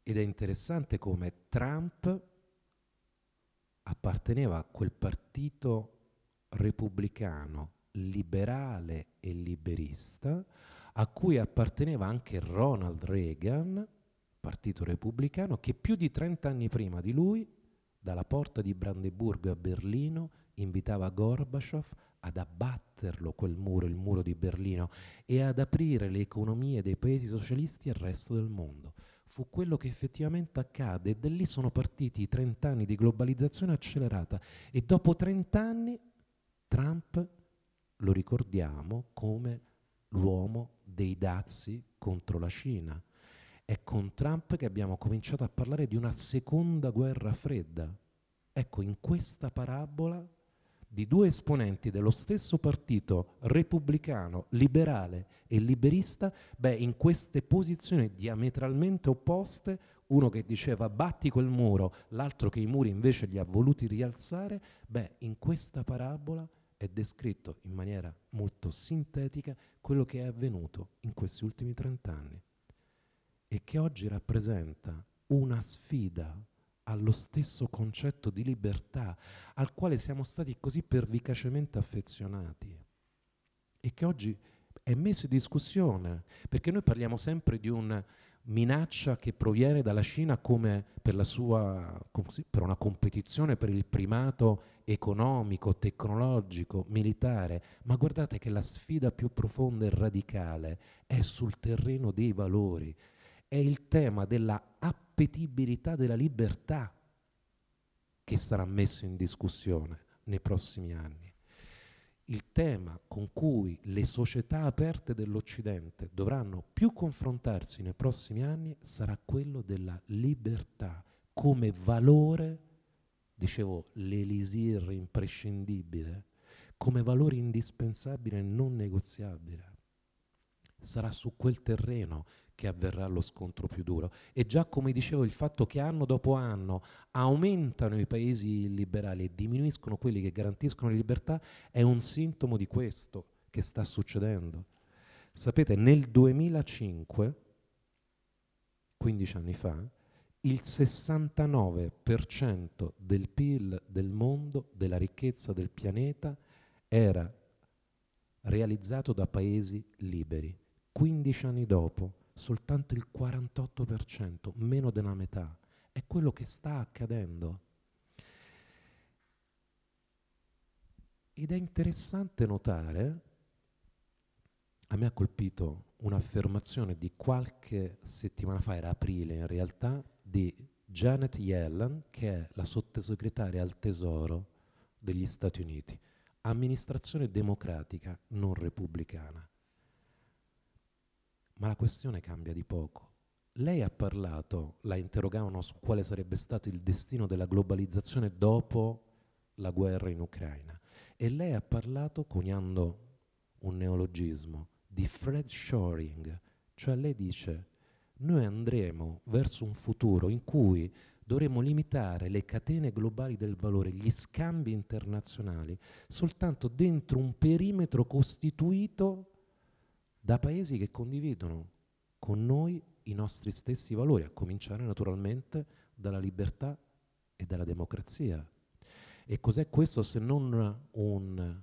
Ed è interessante come Trump apparteneva a quel partito repubblicano, liberale e liberista, a cui apparteneva anche Ronald Reagan, partito repubblicano, che più di 30 anni prima di lui, dalla porta di Brandeburgo a Berlino, invitava Gorbaciov ad abbatterlo quel muro, il muro di Berlino, e ad aprire le economie dei paesi socialisti al resto del mondo fu quello che effettivamente accade e da lì sono partiti i 30 anni di globalizzazione accelerata e dopo 30 anni Trump lo ricordiamo come l'uomo dei dazi contro la Cina. È con Trump che abbiamo cominciato a parlare di una seconda guerra fredda. Ecco, in questa parabola di due esponenti dello stesso partito repubblicano, liberale e liberista, beh, in queste posizioni diametralmente opposte, uno che diceva batti quel muro, l'altro che i muri invece li ha voluti rialzare, beh, in questa parabola è descritto in maniera molto sintetica quello che è avvenuto in questi ultimi trent'anni e che oggi rappresenta una sfida allo stesso concetto di libertà al quale siamo stati così pervicacemente affezionati e che oggi è messo in discussione, perché noi parliamo sempre di una minaccia che proviene dalla Cina come per, la sua, per una competizione per il primato economico, tecnologico, militare, ma guardate che la sfida più profonda e radicale è sul terreno dei valori, è il tema della applicazione inappetibilità della libertà che sarà messo in discussione nei prossimi anni. Il tema con cui le società aperte dell'Occidente dovranno più confrontarsi nei prossimi anni sarà quello della libertà come valore, dicevo, l'elisir imprescindibile, come valore indispensabile e non negoziabile. Sarà su quel terreno che avverrà lo scontro più duro. E già come dicevo il fatto che anno dopo anno aumentano i paesi liberali e diminuiscono quelli che garantiscono le libertà è un sintomo di questo che sta succedendo. Sapete, nel 2005, 15 anni fa, il 69% del PIL del mondo, della ricchezza del pianeta, era realizzato da paesi liberi. 15 anni dopo soltanto il 48%, meno della metà. È quello che sta accadendo. Ed è interessante notare, a me ha colpito un'affermazione di qualche settimana fa, era aprile in realtà, di Janet Yellen, che è la sottosegretaria al tesoro degli Stati Uniti, amministrazione democratica non repubblicana. Ma la questione cambia di poco. Lei ha parlato, la interrogavano su quale sarebbe stato il destino della globalizzazione dopo la guerra in Ucraina e lei ha parlato, coniando un neologismo, di Fred Shoring, cioè lei dice noi andremo verso un futuro in cui dovremo limitare le catene globali del valore, gli scambi internazionali, soltanto dentro un perimetro costituito da paesi che condividono con noi i nostri stessi valori, a cominciare naturalmente dalla libertà e dalla democrazia. E cos'è questo se non un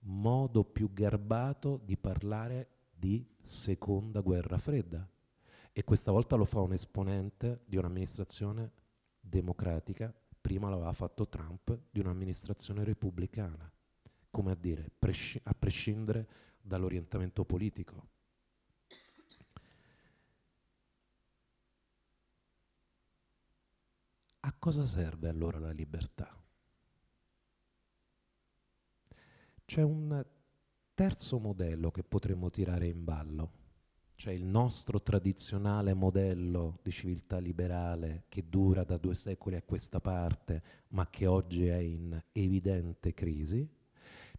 modo più garbato di parlare di seconda guerra fredda? E questa volta lo fa un esponente di un'amministrazione democratica, prima l'aveva fatto Trump, di un'amministrazione repubblicana, come a dire, presci- a prescindere dall'orientamento politico. A cosa serve allora la libertà? C'è un terzo modello che potremmo tirare in ballo, c'è cioè il nostro tradizionale modello di civiltà liberale che dura da due secoli a questa parte, ma che oggi è in evidente crisi,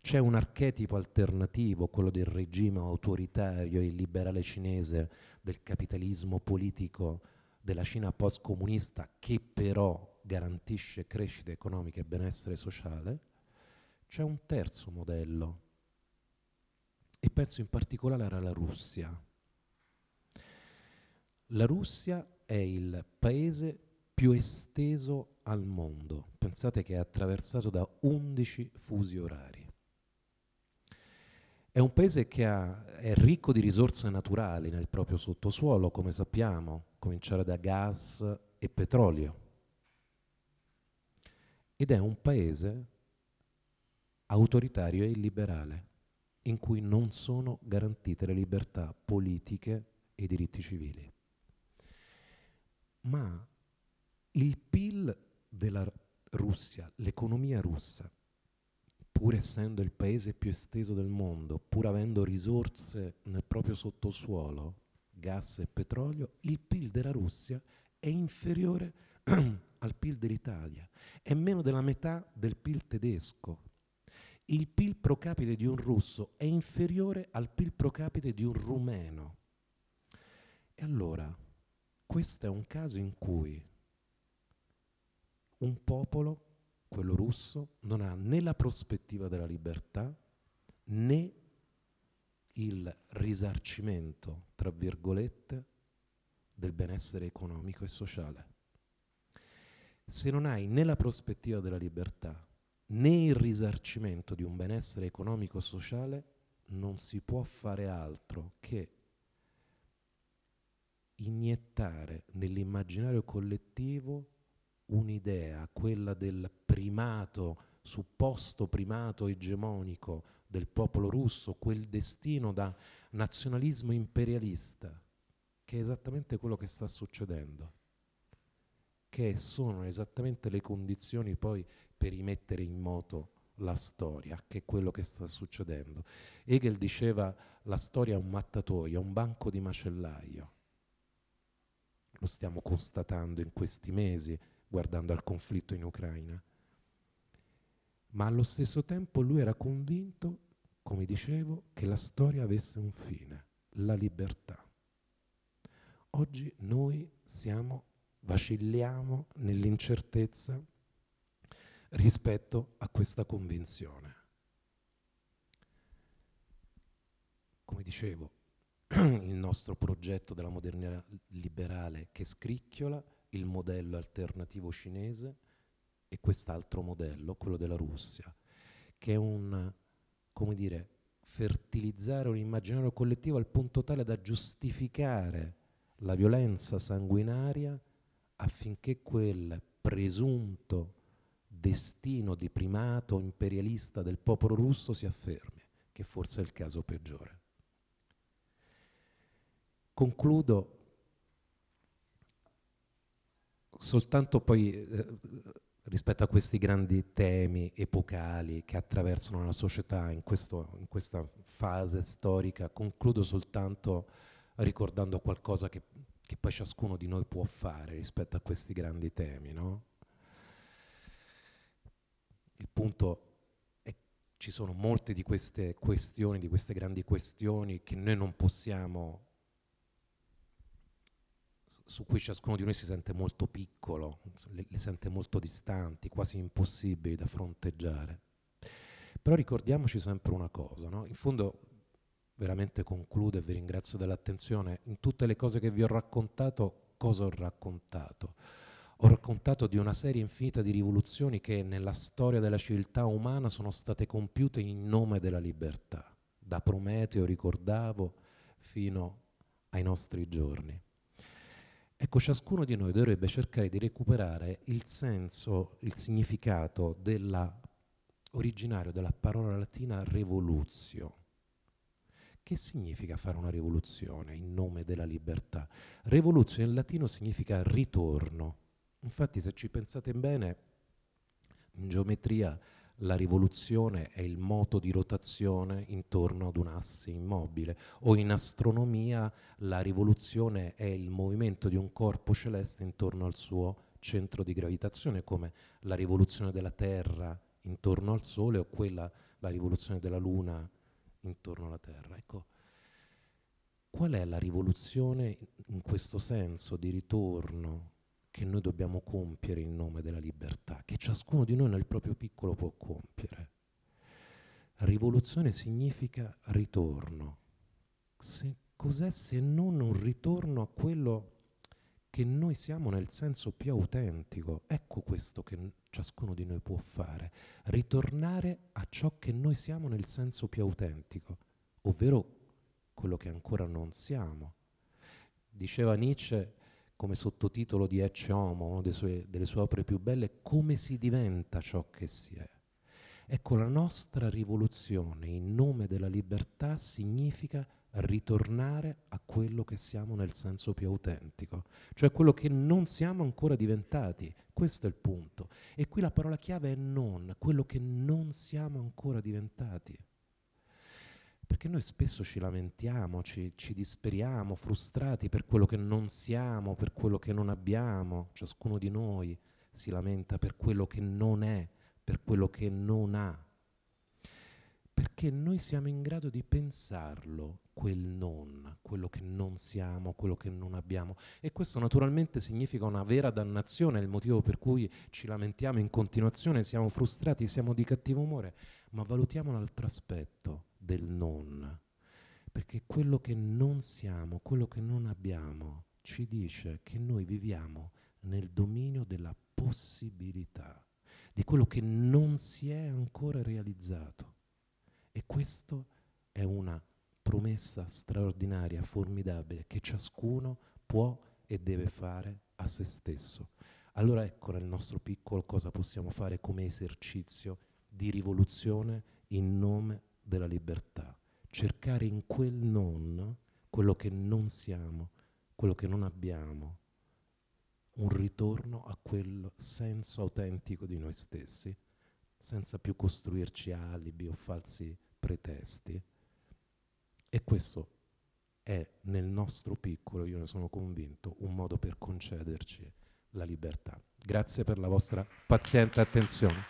c'è un archetipo alternativo, quello del regime autoritario e liberale cinese, del capitalismo politico della Cina post-comunista, che però garantisce crescita economica e benessere sociale. C'è un terzo modello, e penso in particolare alla Russia. La Russia è il paese più esteso al mondo, pensate che è attraversato da 11 fusi orari. È un paese che ha, è ricco di risorse naturali nel proprio sottosuolo, come sappiamo, cominciare da gas e petrolio. Ed è un paese autoritario e illiberale, in cui non sono garantite le libertà politiche e i diritti civili. Ma il PIL della Russia, l'economia russa, pur essendo il paese più esteso del mondo, pur avendo risorse nel proprio sottosuolo, gas e petrolio, il PIL della Russia è inferiore al PIL dell'Italia, è meno della metà del PIL tedesco. Il PIL pro capite di un russo è inferiore al PIL pro capite di un rumeno. E allora, questo è un caso in cui un popolo quello russo, non ha né la prospettiva della libertà né il risarcimento, tra virgolette, del benessere economico e sociale. Se non hai né la prospettiva della libertà né il risarcimento di un benessere economico e sociale, non si può fare altro che iniettare nell'immaginario collettivo un'idea, quella del primato, supposto primato egemonico del popolo russo, quel destino da nazionalismo imperialista, che è esattamente quello che sta succedendo, che sono esattamente le condizioni poi per rimettere in moto la storia, che è quello che sta succedendo. Hegel diceva la storia è un mattatoio, è un banco di macellaio. Lo stiamo constatando in questi mesi, guardando al conflitto in Ucraina. Ma allo stesso tempo lui era convinto, come dicevo, che la storia avesse un fine, la libertà. Oggi noi siamo, vacilliamo nell'incertezza rispetto a questa convinzione. Come dicevo, il nostro progetto della modernità liberale che scricchiola il modello alternativo cinese e quest'altro modello, quello della Russia, che è un, come dire, fertilizzare un immaginario collettivo al punto tale da giustificare la violenza sanguinaria affinché quel presunto destino di primato imperialista del popolo russo si affermi, che forse è il caso peggiore. Concludo soltanto poi eh, rispetto a questi grandi temi epocali che attraversano la società in, questo, in questa fase storica, concludo soltanto ricordando qualcosa che, che, poi ciascuno di noi può fare rispetto a questi grandi temi. No? Il punto è che ci sono molte di queste questioni, di queste grandi questioni che noi non possiamo su cui ciascuno di noi si sente molto piccolo, le, le sente molto distanti, quasi impossibili da fronteggiare. Però ricordiamoci sempre una cosa, no? in fondo veramente concludo e vi ringrazio dell'attenzione, in tutte le cose che vi ho raccontato, cosa ho raccontato? Ho raccontato di una serie infinita di rivoluzioni che nella storia della civiltà umana sono state compiute in nome della libertà, da Prometeo, ricordavo, fino ai nostri giorni. Ecco, ciascuno di noi dovrebbe cercare di recuperare il senso, il significato della, originario della parola latina revoluzio. Che significa fare una rivoluzione in nome della libertà? Revoluzio in latino significa ritorno. Infatti, se ci pensate bene, in geometria la rivoluzione è il moto di rotazione intorno ad un asse immobile, o in astronomia la rivoluzione è il movimento di un corpo celeste intorno al suo centro di gravitazione, come la rivoluzione della Terra intorno al Sole o quella, la rivoluzione della Luna intorno alla Terra. Ecco, qual è la rivoluzione in questo senso di ritorno che noi dobbiamo compiere in nome della libertà, che ciascuno di noi nel proprio piccolo può compiere. Rivoluzione significa ritorno. Se, cos'è se non un ritorno a quello che noi siamo nel senso più autentico? Ecco questo che ciascuno di noi può fare, ritornare a ciò che noi siamo nel senso più autentico, ovvero quello che ancora non siamo. Diceva Nietzsche, come sottotitolo di Ecce Homo, una delle sue, opere più belle, come si diventa ciò che si è. Ecco, la nostra rivoluzione in nome della libertà significa ritornare a quello che siamo nel senso più autentico, cioè quello che non siamo ancora diventati. Questo è il punto. E qui la parola chiave è non, quello che non siamo ancora diventati. Perché noi spesso ci lamentiamo, ci, ci, disperiamo, frustrati per quello che non siamo, per quello che non abbiamo. Ciascuno di noi si lamenta per quello che non è, per quello che non ha. Perché noi siamo in grado di pensarlo, quel non, quello che non siamo, quello che non abbiamo. E questo naturalmente significa una vera dannazione, il motivo per cui ci lamentiamo in continuazione, siamo frustrati, siamo di cattivo umore. Ma valutiamo l'altro aspetto del non, perché quello che non siamo, quello che non abbiamo, ci dice che noi viviamo nel dominio della possibilità, di quello che non si è ancora realizzato. E questa è una promessa straordinaria, formidabile, che ciascuno può e deve fare a se stesso. Allora ecco nel nostro piccolo cosa possiamo fare come esercizio di rivoluzione in nome della libertà, cercare in quel non quello che non siamo, quello che non abbiamo, un ritorno a quel senso autentico di noi stessi, senza più costruirci alibi o falsi pretesti. E questo è nel nostro piccolo, io ne sono convinto, un modo per concederci la libertà. Grazie per la vostra paziente attenzione.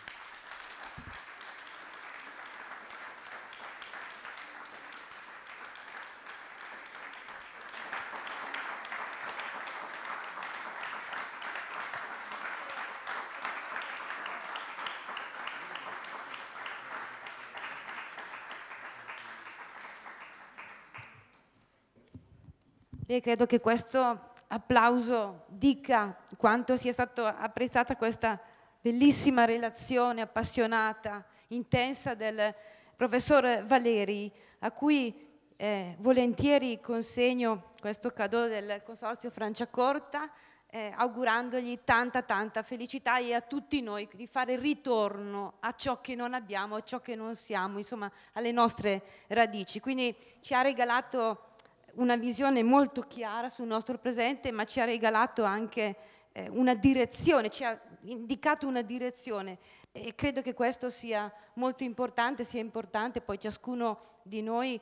e credo che questo applauso dica quanto sia stata apprezzata questa bellissima relazione appassionata, intensa del professor Valeri, a cui eh, volentieri consegno questo cadeau del Consorzio Franciacorta, eh, augurandogli tanta tanta felicità e a tutti noi di fare ritorno a ciò che non abbiamo, a ciò che non siamo, insomma alle nostre radici. Quindi ci ha regalato una visione molto chiara sul nostro presente, ma ci ha regalato anche eh, una direzione, ci ha indicato una direzione e credo che questo sia molto importante, sia importante poi ciascuno di noi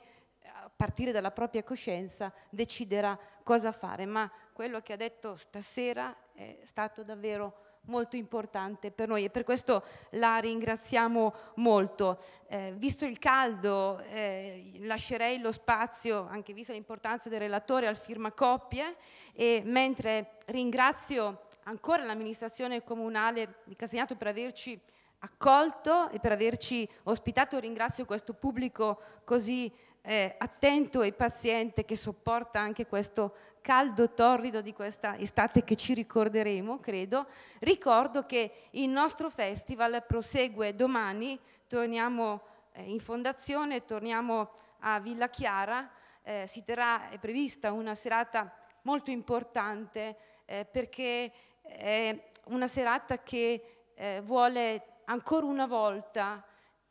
a partire dalla propria coscienza deciderà cosa fare, ma quello che ha detto stasera è stato davvero importante molto importante per noi e per questo la ringraziamo molto. Eh, visto il caldo eh, lascerei lo spazio, anche vista l'importanza del relatore, al firmacoppie e mentre ringrazio ancora l'amministrazione comunale di Casegnato per averci accolto e per averci ospitato, ringrazio questo pubblico così eh, attento e paziente che sopporta anche questo caldo torrido di questa estate che ci ricorderemo, credo. Ricordo che il nostro festival prosegue domani, torniamo eh, in fondazione, torniamo a Villa Chiara, eh, si terrà, è prevista una serata molto importante eh, perché è una serata che eh, vuole ancora una volta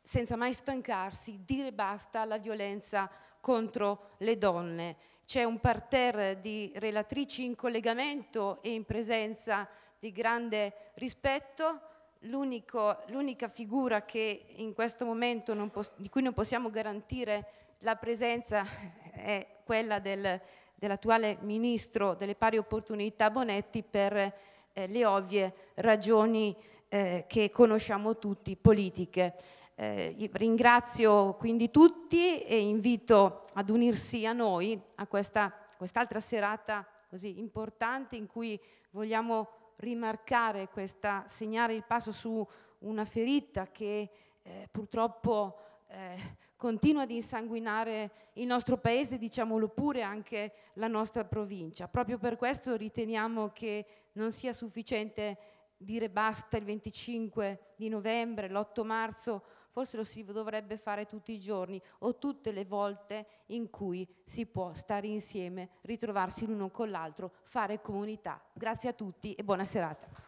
senza mai stancarsi, dire basta alla violenza contro le donne. C'è un parterre di relatrici in collegamento e in presenza di grande rispetto. l'unica figura po di cui non possiamo garantire la presenza è quella del, dell'attuale ministro delle pari opportunità Bonetti per eh, le ovvie ragioni eh, che conosciamo tutti, politiche. Eh, ringrazio quindi tutti e invito ad unirsi a noi a questa, quest'altra serata così importante in cui vogliamo rimarcare questa, segnare il passo su una ferita che eh, purtroppo eh, continua ad insanguinare il nostro paese, diciamolo pure anche la nostra provincia. Proprio per questo riteniamo che non sia sufficiente dire basta il 25 di novembre, l'8 marzo forse lo si dovrebbe fare tutti i giorni o tutte le volte in cui si può stare insieme, ritrovarsi l'uno con l'altro, fare comunità. Grazie a tutti e buona serata.